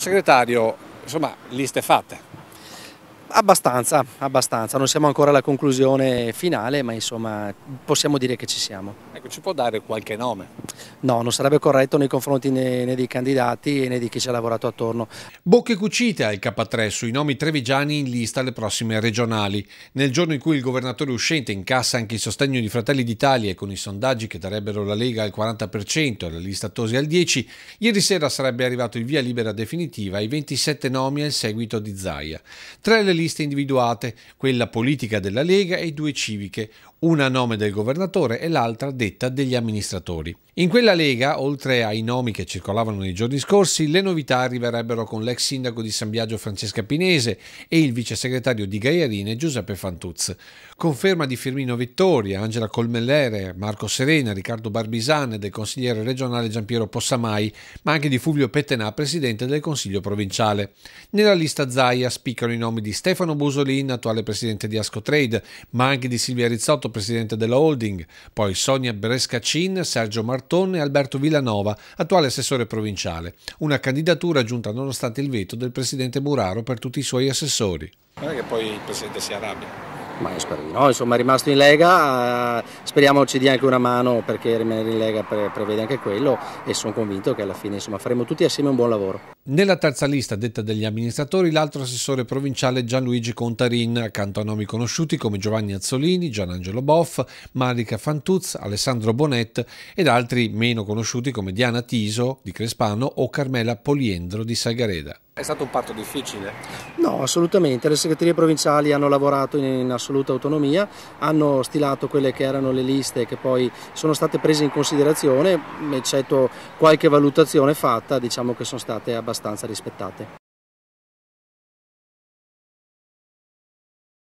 Segretario, insomma, liste fatte. Abbastanza, abbastanza, non siamo ancora alla conclusione finale, ma insomma possiamo dire che ci siamo. Ecco, ci può dare qualche nome? No, non sarebbe corretto nei confronti né, né, dei candidati né di chi ci ha lavorato attorno. Bocche cucite al K3 sui nomi trevigiani in lista alle prossime regionali. Nel giorno in cui il governatore uscente incassa anche il sostegno di Fratelli d'Italia e con i sondaggi che darebbero la Lega al 40% e la lista Tosi al 10%, ieri sera sarebbe arrivato il via libera definitiva ai 27 nomi al seguito di Zaia. Tre le liste individuate, quella politica della Lega e due civiche, una a nome del governatore e l'altra detta degli amministratori. In quella lega, oltre ai nomi che circolavano nei giorni scorsi, le novità arriverebbero con l'ex sindaco di San Biagio Francesca Pinese e il vice segretario di Gaiarine Giuseppe Fantuz. Conferma di Firmino Vittoria, Angela Colmellere, Marco Serena, Riccardo Barbisan e del consigliere regionale Giampiero Possamai, ma anche di Fulvio Pettenà, presidente del consiglio provinciale. Nella lista Zaia spiccano i nomi di Stefano Busolin, attuale presidente di Asco Trade, ma anche di Silvia Rizzotto, presidente della holding, poi Sonia Brescacin, Sergio Martini, e Alberto Villanova, attuale assessore provinciale, una candidatura giunta nonostante il veto del presidente Muraro per tutti i suoi assessori. Non è che poi il presidente si arrabbia, ma io spero di no, insomma è rimasto in Lega, eh, speriamo ci dia anche una mano perché rimanere in Lega prevede anche quello e sono convinto che alla fine insomma, faremo tutti assieme un buon lavoro. Nella terza lista detta degli amministratori l'altro assessore provinciale Gianluigi Contarin, accanto a nomi conosciuti come Giovanni Azzolini, Gianangelo Boff, Marica Fantuz, Alessandro Bonet ed altri meno conosciuti come Diana Tiso di Crespano o Carmela Poliendro di Sagareda. È stato un parto difficile? No, assolutamente. Le segreterie provinciali hanno lavorato in, assoluta autonomia, hanno stilato quelle che erano le liste che poi sono state prese in considerazione, eccetto qualche valutazione fatta, diciamo che sono state abbastanza rispettate.